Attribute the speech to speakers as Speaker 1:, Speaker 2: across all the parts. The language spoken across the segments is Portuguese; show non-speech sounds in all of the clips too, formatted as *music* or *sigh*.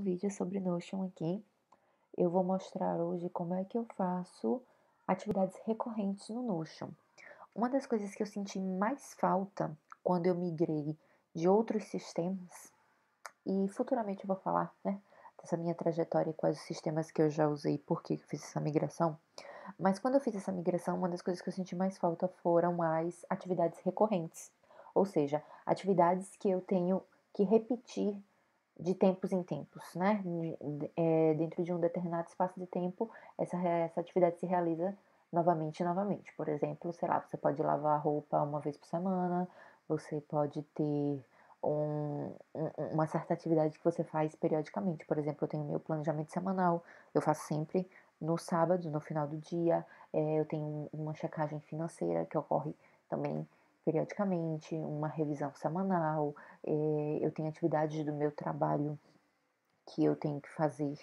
Speaker 1: um vídeo sobre Notion aqui. Eu vou mostrar hoje como é que eu faço atividades recorrentes no Notion. Uma das coisas que eu senti mais falta quando eu migrei de outros sistemas, e futuramente eu vou falar, né, dessa minha trajetória e quais os sistemas que eu já usei, por que eu fiz essa migração. Mas quando eu fiz essa migração, uma das coisas que eu senti mais falta foram as atividades recorrentes, ou seja, atividades que eu tenho que repetir de tempos em tempos, né? É, dentro de um determinado espaço de tempo, essa, essa atividade se realiza novamente e novamente. Por exemplo, sei lá, você pode lavar roupa uma vez por semana, você pode ter um, uma certa atividade que você faz periodicamente. Por exemplo, eu tenho meu planejamento semanal, eu faço sempre no sábado, no final do dia, é, eu tenho uma checagem financeira que ocorre também periodicamente, uma revisão semanal, é, eu tenho atividades do meu trabalho que eu tenho que fazer,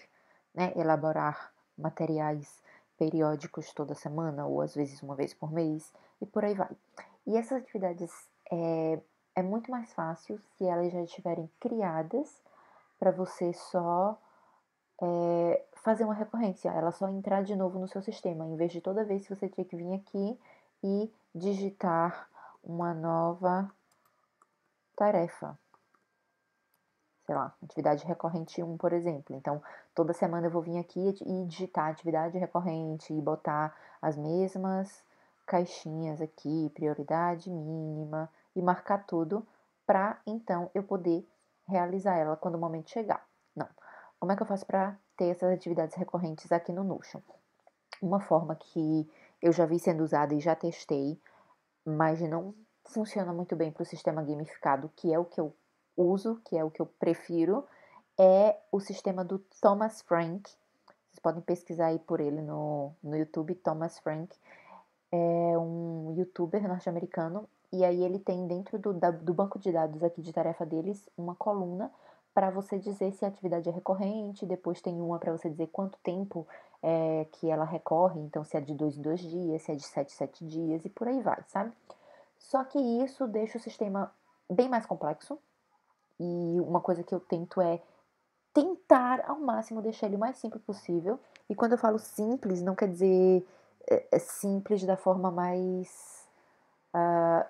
Speaker 1: né, elaborar materiais periódicos toda semana ou às vezes uma vez por mês e por aí vai. E essas atividades é, é muito mais fácil se elas já estiverem criadas para você só é, fazer uma recorrência, ela só entrar de novo no seu sistema, em vez de toda vez você ter que vir aqui e digitar uma nova tarefa. Sei lá, atividade recorrente 1, por exemplo. Então, toda semana eu vou vir aqui e digitar atividade recorrente e botar as mesmas caixinhas aqui, prioridade mínima e marcar tudo para então eu poder realizar ela quando o momento chegar. Não. Como é que eu faço para ter essas atividades recorrentes aqui no Notion? Uma forma que eu já vi sendo usada e já testei mas não funciona muito bem para o sistema gamificado, que é o que eu uso, que é o que eu prefiro, é o sistema do Thomas Frank. Vocês podem pesquisar aí por ele no, no YouTube, Thomas Frank. É um youtuber norte-americano e aí ele tem dentro do, da, do banco de dados aqui de tarefa deles uma coluna para você dizer se a atividade é recorrente, depois tem uma para você dizer quanto tempo é, que ela recorre, então se é de dois em dois dias, se é de sete em sete dias e por aí vai, sabe? Só que isso deixa o sistema bem mais complexo e uma coisa que eu tento é tentar ao máximo deixar ele o mais simples possível. E quando eu falo simples, não quer dizer eh, é, simples da forma mais uh,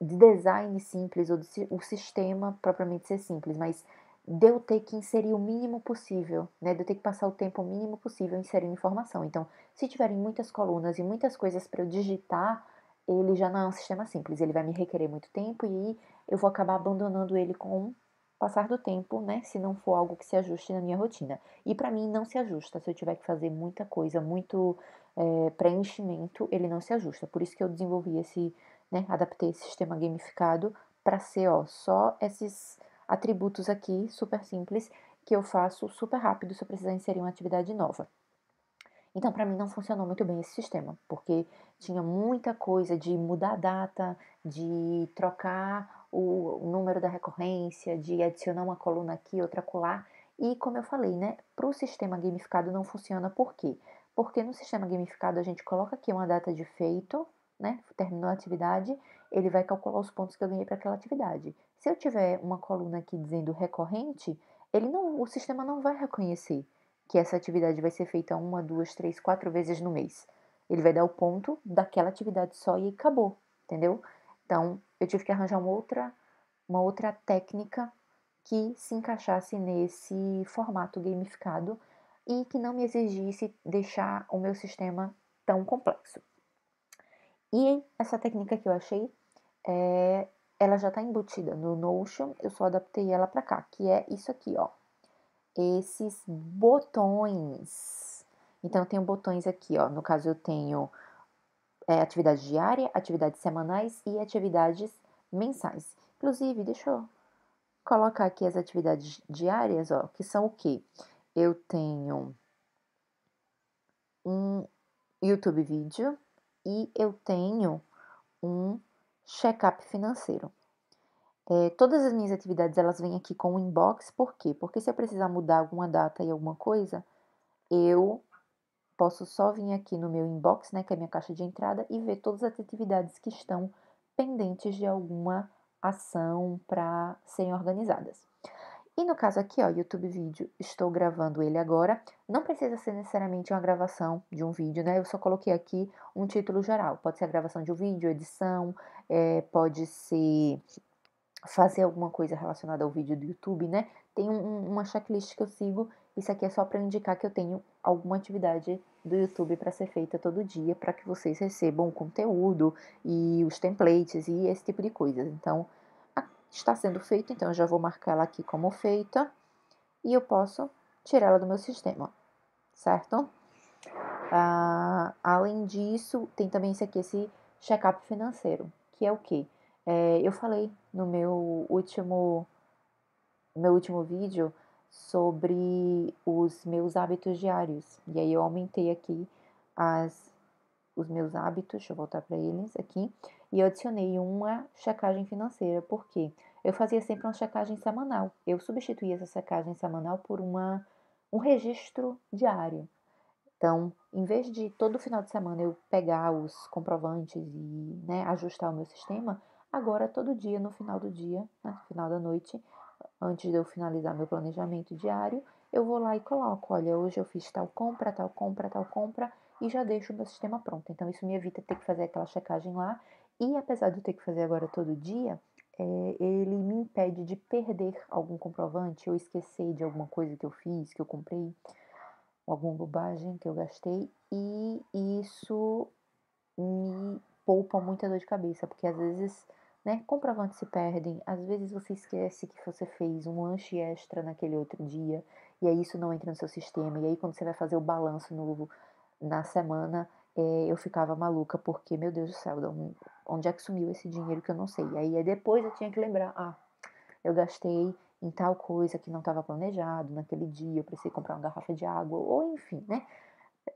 Speaker 1: de design simples ou de, o sistema propriamente ser simples, mas de eu ter que inserir o mínimo possível, né? De eu ter que passar o tempo o mínimo possível inserindo informação. Então, se tiverem muitas colunas e muitas coisas para eu digitar, ele já não é um sistema simples, ele vai me requerer muito tempo e eu vou acabar abandonando ele com o passar do tempo, né? Se não for algo que se ajuste na minha rotina. E para mim não se ajusta. Se eu tiver que fazer muita coisa, muito é, preenchimento, ele não se ajusta. Por isso que eu desenvolvi esse, né? Adaptei esse sistema gamificado para ser ó, só esses atributos aqui, super simples, que eu faço super rápido se eu precisar inserir uma atividade nova. Então, para mim, não funcionou muito bem esse sistema, porque tinha muita coisa de mudar a data, de trocar o número da recorrência, de adicionar uma coluna aqui, outra colar. E, como eu falei, né, para o sistema gamificado não funciona por quê? Porque no sistema gamificado a gente coloca aqui uma data de feito, né? Terminou a atividade, ele vai calcular os pontos que eu ganhei para aquela atividade. Se eu tiver uma coluna aqui dizendo recorrente, ele não, o sistema não vai reconhecer que essa atividade vai ser feita uma, duas, três, quatro vezes no mês. Ele vai dar o ponto daquela atividade só e acabou, entendeu? Então, eu tive que arranjar uma outra, uma outra técnica que se encaixasse nesse formato gamificado e que não me exigisse deixar o meu sistema tão complexo. E essa técnica que eu achei, é, ela já está embutida no Notion, eu só adaptei ela para cá, que é isso aqui, ó. Esses botões. Então, eu tenho botões aqui, ó. No caso, eu tenho é, atividade diária, atividades semanais e atividades mensais. Inclusive, deixa eu colocar aqui as atividades diárias, ó, que são o quê? Eu tenho um YouTube vídeo, e eu tenho um check-up financeiro. É, todas as minhas atividades elas vêm aqui com o inbox, por quê? Porque se eu precisar mudar alguma data e alguma coisa, eu posso só vir aqui no meu inbox, né, que é a minha caixa de entrada, e ver todas as atividades que estão pendentes de alguma ação para serem organizadas. E no caso aqui, ó, YouTube Vídeo, estou gravando ele agora. Não precisa ser necessariamente uma gravação de um vídeo, né? Eu só coloquei aqui um título geral. Pode ser a gravação de um vídeo, edição, é, pode ser fazer alguma coisa relacionada ao vídeo do YouTube, né? Tem um, uma checklist que eu sigo. Isso aqui é só para indicar que eu tenho alguma atividade do YouTube para ser feita todo dia, para que vocês recebam o conteúdo e os templates e esse tipo de coisas. Então, Está sendo feito, então eu já vou marcar ela aqui como feita e eu posso tirá-la do meu sistema, certo? Ah, além disso, tem também esse aqui, esse check-up financeiro, que é o que? É, eu falei no meu último, meu último vídeo sobre os meus hábitos diários. E aí eu aumentei aqui as, os meus hábitos, deixa eu voltar para eles aqui e eu adicionei uma checagem financeira, porque eu fazia sempre uma checagem semanal. Eu substituía essa checagem semanal por uma, um registro diário. Então, em vez de todo final de semana eu pegar os comprovantes e né, ajustar o meu sistema, agora todo dia, no final do dia, né, no final da noite, antes de eu finalizar meu planejamento diário, eu vou lá e coloco, olha, hoje eu fiz tal compra, tal compra, tal compra, e já deixo o meu sistema pronto. Então, isso me evita ter que fazer aquela checagem lá e apesar de eu ter que fazer agora todo dia, é, ele me impede de perder algum comprovante ou esquecer de alguma coisa que eu fiz, que eu comprei, alguma bobagem que eu gastei. E isso me poupa muita dor de cabeça, porque às vezes né, comprovantes se perdem, às vezes você esquece que você fez um lanche extra naquele outro dia, e aí isso não entra no seu sistema, e aí quando você vai fazer o balanço novo na semana, é, eu ficava maluca, porque, meu Deus do céu, não, onde é que sumiu esse dinheiro que eu não sei. E aí depois eu tinha que lembrar, ah, eu gastei em tal coisa que não estava planejado naquele dia, eu precisei comprar uma garrafa de água, ou enfim, né?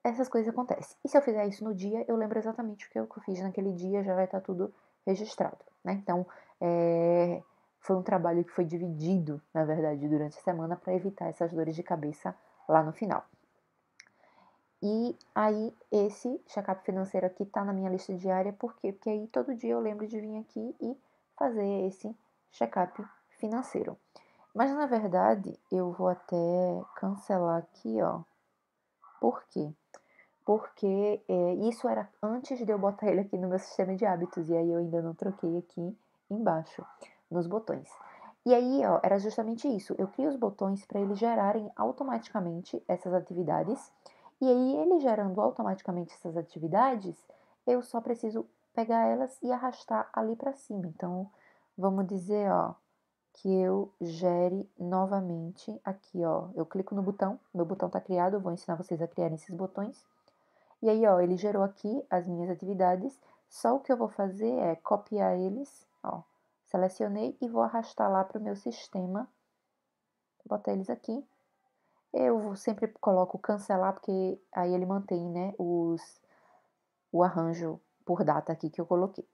Speaker 1: Essas coisas acontecem. E se eu fizer isso no dia, eu lembro exatamente o que eu fiz naquele dia, já vai estar tá tudo registrado, né? Então, é, foi um trabalho que foi dividido, na verdade, durante a semana para evitar essas dores de cabeça lá no final. E aí, esse check-up financeiro aqui tá na minha lista diária, por quê? Porque aí todo dia eu lembro de vir aqui e fazer esse check-up financeiro. Mas na verdade, eu vou até cancelar aqui, ó. Por quê? Porque é, isso era antes de eu botar ele aqui no meu sistema de hábitos, e aí eu ainda não troquei aqui embaixo, nos botões. E aí, ó, era justamente isso. Eu crio os botões para eles gerarem automaticamente essas atividades e aí, ele gerando automaticamente essas atividades, eu só preciso pegar elas e arrastar ali para cima. Então, vamos dizer, ó, que eu gere novamente aqui, ó. Eu clico no botão, meu botão está criado, eu vou ensinar vocês a criarem esses botões. E aí, ó, ele gerou aqui as minhas atividades. Só o que eu vou fazer é copiar eles, ó. Selecionei e vou arrastar lá para o meu sistema. Vou botar eles aqui. Eu sempre coloco cancelar, porque aí ele mantém, né, os, o arranjo por data aqui que eu coloquei.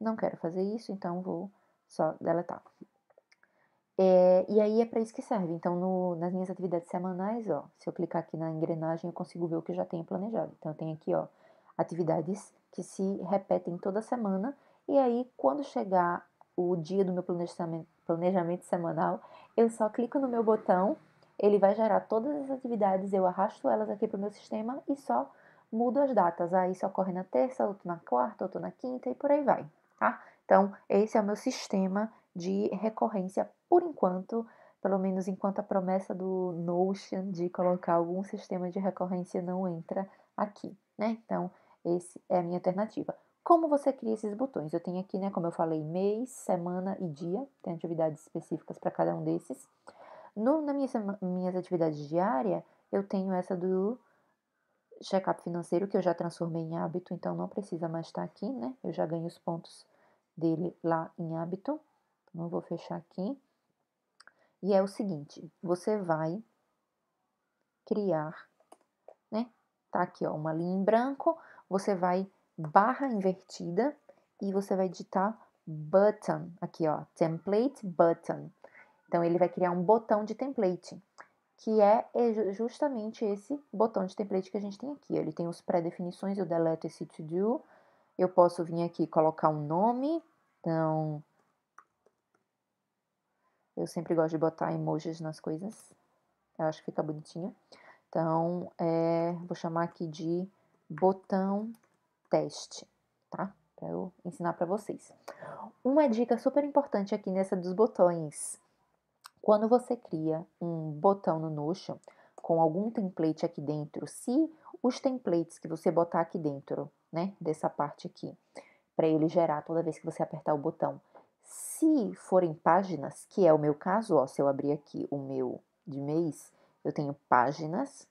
Speaker 1: Não quero fazer isso, então vou só deletar. É, e aí é para isso que serve. Então, no, nas minhas atividades semanais, ó, se eu clicar aqui na engrenagem, eu consigo ver o que eu já tenho planejado. Então, eu tenho aqui, ó, atividades que se repetem toda semana. E aí, quando chegar o dia do meu planejamento, planejamento semanal, eu só clico no meu botão ele vai gerar todas as atividades, eu arrasto elas aqui para o meu sistema e só mudo as datas. Aí isso ocorre na terça, outro na quarta, outro na quinta e por aí vai, tá? Então, esse é o meu sistema de recorrência por enquanto, pelo menos enquanto a promessa do Notion de colocar algum sistema de recorrência não entra aqui, né? Então, esse é a minha alternativa. Como você cria esses botões? Eu tenho aqui, né, como eu falei, mês, semana e dia, tem atividades específicas para cada um desses. No, na minha, minhas atividades diárias, eu tenho essa do check-up financeiro que eu já transformei em hábito, então não precisa mais estar tá aqui, né? Eu já ganho os pontos dele lá em hábito. Não vou fechar aqui. E é o seguinte, você vai criar, né? Tá aqui, ó, uma linha em branco, você vai barra invertida e você vai digitar button aqui, ó, template button. Então ele vai criar um botão de template, que é justamente esse botão de template que a gente tem aqui. Ele tem os pré-definições, eu deleto esse to do, eu posso vir aqui e colocar um nome, então eu sempre gosto de botar emojis nas coisas, eu acho que fica bonitinho. Então, é, vou chamar aqui de botão teste, tá? Para eu ensinar para vocês. Uma dica super importante aqui nessa dos botões. Quando você cria um botão no Notion com algum template aqui dentro, se os templates que você botar aqui dentro, né, dessa parte aqui, para ele gerar toda vez que você apertar o botão, se forem páginas, que é o meu caso, ó, se eu abrir aqui o meu de mês, eu tenho páginas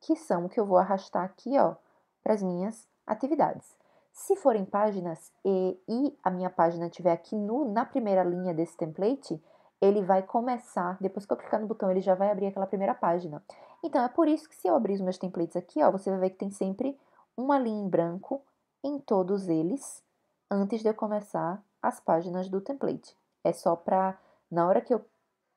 Speaker 1: que são o que eu vou arrastar aqui, ó, para as minhas atividades. Se forem páginas e, e, a minha página tiver aqui no, na primeira linha desse template, ele vai começar, depois que eu clicar no botão, ele já vai abrir aquela primeira página. Então, é por isso que se eu abrir os meus templates aqui, ó, você vai ver que tem sempre uma linha em branco em todos eles, antes de eu começar as páginas do template. É só para, na hora que eu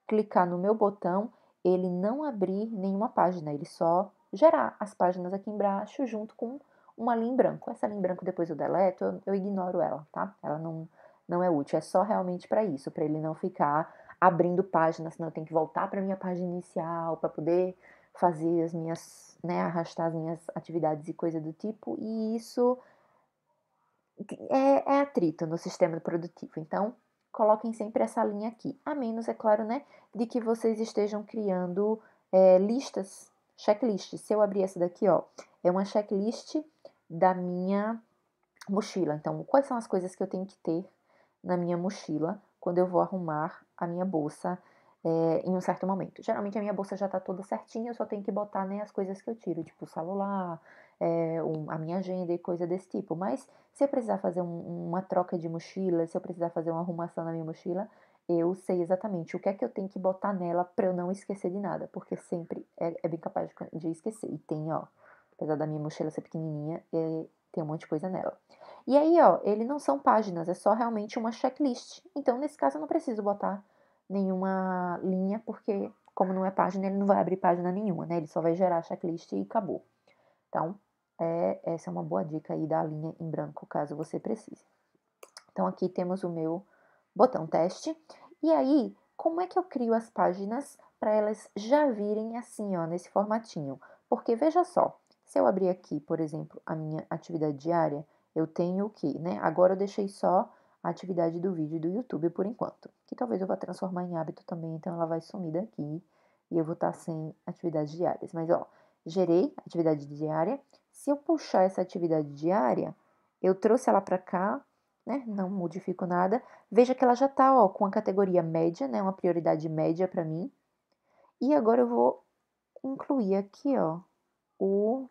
Speaker 1: clicar no meu botão, ele não abrir nenhuma página, ele só gerar as páginas aqui embaixo junto com uma linha em branco. Essa linha em branco depois eu deleto, eu, eu ignoro ela, tá? Ela não, não é útil, é só realmente para isso, para ele não ficar abrindo páginas, senão eu tenho que voltar para minha página inicial para poder fazer as minhas, né, arrastar as minhas atividades e coisa do tipo, e isso é, é atrito no sistema produtivo. Então, coloquem sempre essa linha aqui. A menos, é claro, né, de que vocês estejam criando é, listas, checklists. Se eu abrir essa daqui, ó, é uma checklist da minha mochila. Então, quais são as coisas que eu tenho que ter na minha mochila quando eu vou arrumar a minha bolsa é, em um certo momento. Geralmente a minha bolsa já está toda certinha, eu só tenho que botar né, as coisas que eu tiro, tipo o celular, é, um, a minha agenda e coisa desse tipo. Mas se eu precisar fazer um, uma troca de mochila, se eu precisar fazer uma arrumação na minha mochila, eu sei exatamente o que é que eu tenho que botar nela para eu não esquecer de nada, porque sempre é, é, bem capaz de esquecer. E tem, ó, apesar da minha mochila ser pequenininha, eh, tem um monte de coisa nela. E aí, ó, ele não são páginas, é só realmente uma checklist. Então, nesse caso, eu não preciso botar nenhuma linha, porque como não é página, ele não vai abrir página nenhuma, né? Ele só vai gerar a checklist e acabou. Então, é, essa é uma boa dica aí da linha em branco, caso você precise. Então, aqui temos o meu botão teste. E aí, como é que eu crio as páginas para elas já virem assim, ó, nesse formatinho? Porque veja só, se eu abrir aqui, por exemplo, a minha atividade diária, eu tenho o que, né? Agora eu deixei só a atividade do vídeo do YouTube por enquanto, que talvez eu vá transformar em hábito também, então ela vai sumir daqui e eu vou estar tá sem atividades diárias. Mas ó, gerei atividade diária. Se eu puxar essa atividade diária, eu trouxe ela para cá, né? Não modifico nada. Veja que ela já tá, ó, com a categoria média, né? Uma prioridade média para mim. E agora eu vou incluir aqui, ó, o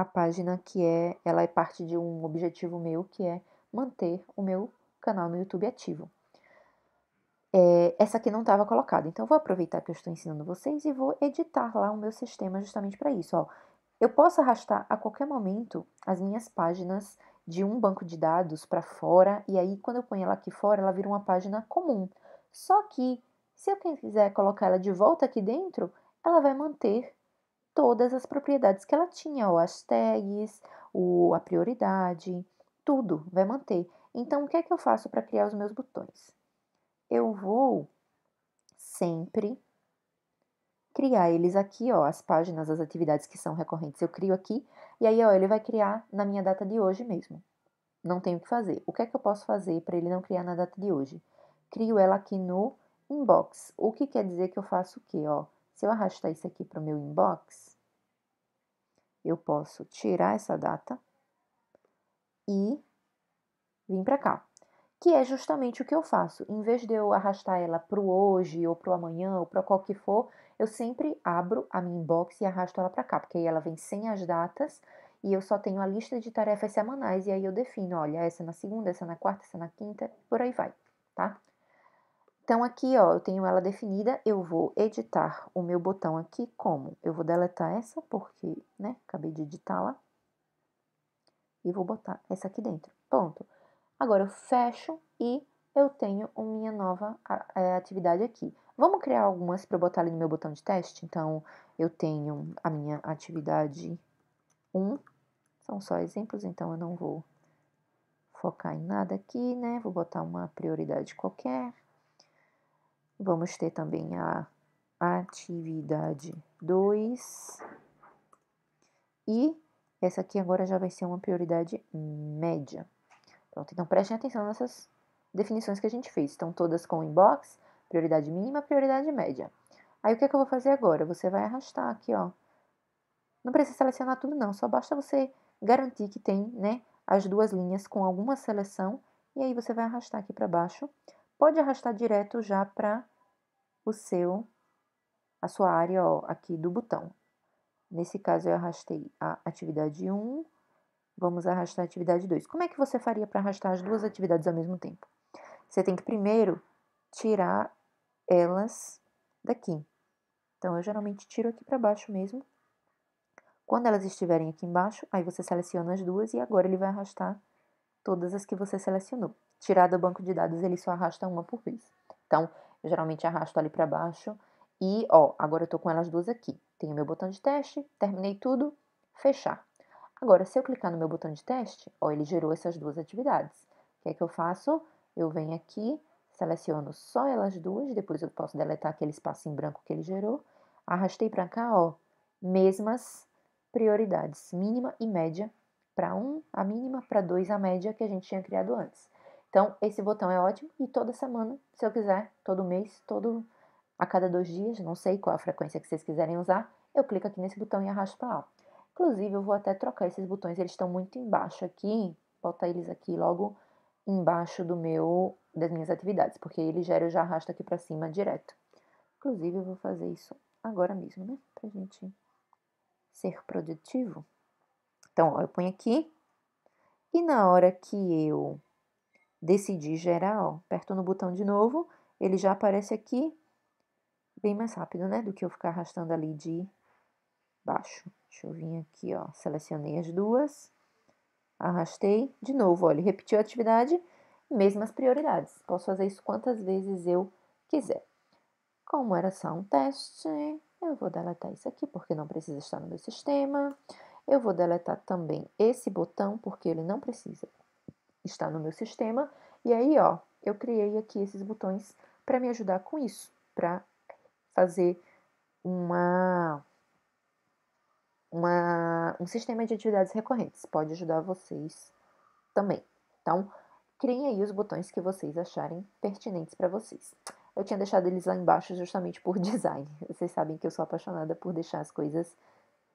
Speaker 1: a página que é, ela é parte de um objetivo meu que é manter o meu canal no YouTube ativo. É, essa aqui não estava colocada, então vou aproveitar que eu estou ensinando vocês e vou editar lá o meu sistema justamente para isso. Ó. Eu posso arrastar a qualquer momento as minhas páginas de um banco de dados para fora, e aí quando eu ponho ela aqui fora, ela vira uma página comum. Só que se eu quiser colocar ela de volta aqui dentro, ela vai manter todas as propriedades que ela tinha, ó, as tags, o, a prioridade, tudo vai manter. Então, o que é que eu faço para criar os meus botões? Eu vou sempre criar eles aqui, ó, as páginas, as atividades que são recorrentes, eu crio aqui, e aí, ó, ele vai criar na minha data de hoje mesmo. Não tenho o que fazer. O que é que eu posso fazer para ele não criar na data de hoje? Crio ela aqui no inbox. O que quer dizer que eu faço o quê, ó? Se eu arrastar isso aqui para o meu inbox, eu posso tirar essa data e vir para cá. Que é justamente o que eu faço. Em vez de eu arrastar ela para o hoje, ou para o amanhã, ou para qual que for, eu sempre abro a minha inbox e arrasto ela para cá, porque aí ela vem sem as datas e eu só tenho a lista de tarefas semanais e aí eu defino, olha, essa na segunda, essa na quarta, essa na quinta, por aí vai, tá? Então, aqui, ó, eu tenho ela definida, eu vou editar o meu botão aqui como? Eu vou deletar essa, porque, né, acabei de editá-la. E vou botar essa aqui dentro, ponto. Agora, eu fecho e eu tenho a minha nova atividade aqui. Vamos criar algumas para eu botar ali no meu botão de teste? Então, eu tenho a minha atividade 1, são só exemplos, então eu não vou focar em nada aqui, né? Vou botar uma prioridade qualquer. Vamos ter também a atividade 2. E essa aqui agora já vai ser uma prioridade média. Pronto, então prestem atenção nessas definições que a gente fez. Estão todas com inbox, prioridade mínima, prioridade média. Aí o que, é que eu vou fazer agora? Você vai arrastar aqui, ó. Não precisa selecionar tudo não, só basta você garantir que tem, né, as duas linhas com alguma seleção e aí você vai arrastar aqui para baixo pode arrastar direto já para o seu a sua área ó, aqui do botão. Nesse caso, eu arrastei a atividade 1, vamos arrastar a atividade 2. Como é que você faria para arrastar as duas atividades ao mesmo tempo? Você tem que primeiro tirar elas daqui. Então, eu geralmente tiro aqui para baixo mesmo. Quando elas estiverem aqui embaixo, aí você seleciona as duas e agora ele vai arrastar todas as que você selecionou tirar do banco de dados, ele só arrasta uma por vez. Então, eu geralmente arrasto ali para baixo e, ó, agora eu estou com elas duas aqui. Tenho meu botão de teste, terminei tudo, fechar. Agora, se eu clicar no meu botão de teste, ó, ele gerou essas duas atividades. O que é que eu faço? Eu venho aqui, seleciono só elas duas, depois eu posso deletar aquele espaço em branco que ele gerou. Arrastei para cá, ó, mesmas prioridades, mínima e média, para 1 um, a mínima, para 2 a média que a gente tinha criado antes. Então, esse botão é ótimo e toda semana, se eu quiser, todo mês, todo a cada dois dias, não sei qual é a frequência que vocês quiserem usar, eu clico aqui nesse botão e arrasto para lá. Inclusive, eu vou até trocar esses botões, eles estão muito embaixo aqui, botar eles aqui logo embaixo do meu das minhas atividades, porque ele gera eu já arrasto aqui para cima direto. Inclusive, eu vou fazer isso agora mesmo, né? Pra gente ser produtivo. Então, ó, eu ponho aqui e na hora que eu decidir geral. Aperto no botão de novo, ele já aparece aqui, bem mais rápido, né? Do que eu ficar arrastando ali de baixo. Deixa eu vir aqui, ó, selecionei as duas, arrastei, de novo, olha, repetiu a atividade, mesmas prioridades. Posso fazer isso quantas vezes eu quiser. Como era só um teste, eu vou deletar isso aqui porque não precisa estar no meu sistema. Eu vou deletar também esse botão porque ele não precisa está no meu sistema. E aí, ó, eu criei aqui esses botões para me ajudar com isso, para fazer uma, uma, um sistema de atividades recorrentes. Pode ajudar vocês também. Então, criem aí os botões que vocês acharem pertinentes para vocês. Eu tinha deixado eles lá embaixo justamente por *laughs* design. Vocês sabem que eu sou apaixonada por deixar as coisas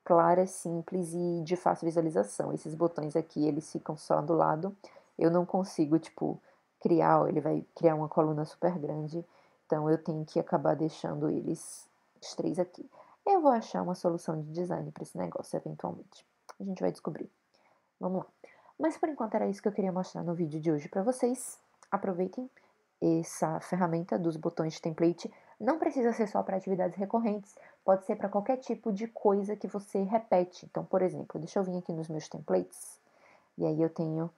Speaker 1: claras, simples e de fácil visualização. Esses botões aqui, eles ficam só do lado eu não consigo, tipo, criar, ele vai criar uma coluna super grande. Então eu tenho que acabar deixando eles, os três aqui. Eu vou achar uma solução de design para esse negócio, eventualmente. A gente vai descobrir. Vamos lá. Mas por enquanto era isso que eu queria mostrar no vídeo de hoje para vocês. Aproveitem essa ferramenta dos botões de template. Não precisa ser só para atividades recorrentes, pode ser para qualquer tipo de coisa que você repete. Então, por exemplo, deixa eu vir aqui nos meus templates. E aí eu tenho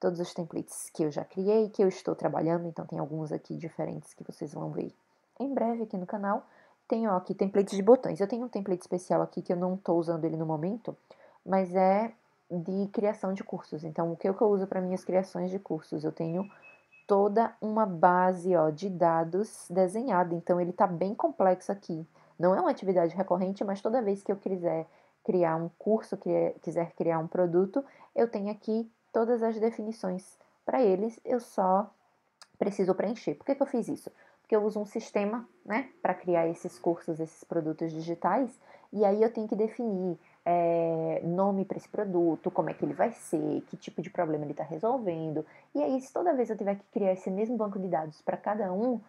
Speaker 1: todos os templates que eu já criei, que eu estou trabalhando, então tem alguns aqui diferentes que vocês vão ver em breve aqui no canal. Tenho ó, aqui templates de botões. Eu tenho um template especial aqui que eu não estou usando ele no momento, mas é de criação de cursos. Então, o que, é que eu uso para minhas criações de cursos? Eu tenho toda uma base ó, de dados desenhada. Então, ele está bem complexo aqui. Não é uma atividade recorrente, mas toda vez que eu quiser criar um curso, quiser criar um produto, eu tenho aqui todas as definições para eles, eu só preciso preencher. Por que, que eu fiz isso? Porque eu uso um sistema né, para criar esses cursos, esses produtos digitais, e aí eu tenho que definir é, nome para esse produto, como é que ele vai ser, que tipo de problema ele está resolvendo. E aí, se toda vez eu tiver que criar esse mesmo banco de dados para cada um,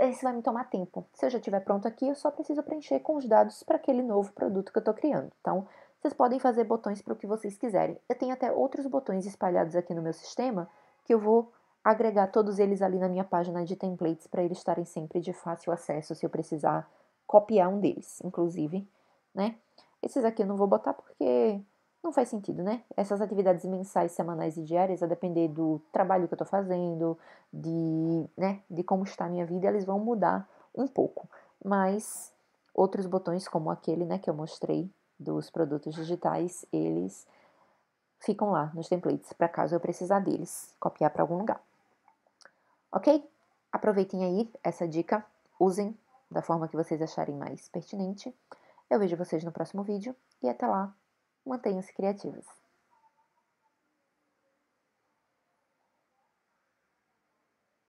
Speaker 1: esse vai me tomar tempo. Se eu já estiver pronto aqui, eu só preciso preencher com os dados para aquele novo produto que eu estou criando. Então, vocês podem fazer botões para o que vocês quiserem. Eu tenho até outros botões espalhados aqui no meu sistema que eu vou agregar todos eles ali na minha página de templates para eles estarem sempre de fácil acesso se eu precisar copiar um deles, inclusive, né? Esses aqui eu não vou botar porque não faz sentido, né? Essas atividades mensais, semanais e diárias, a depender do trabalho que eu estou fazendo, de, né, de como está a minha vida, eles vão mudar um pouco. Mas outros botões como aquele, né, que eu mostrei, dos produtos digitais, eles ficam lá nos templates para caso eu precisar deles, copiar para algum lugar. Ok? Aproveitem aí essa dica, usem da forma que vocês acharem mais pertinente. Eu vejo vocês no próximo vídeo e até lá, mantenham-se criativos.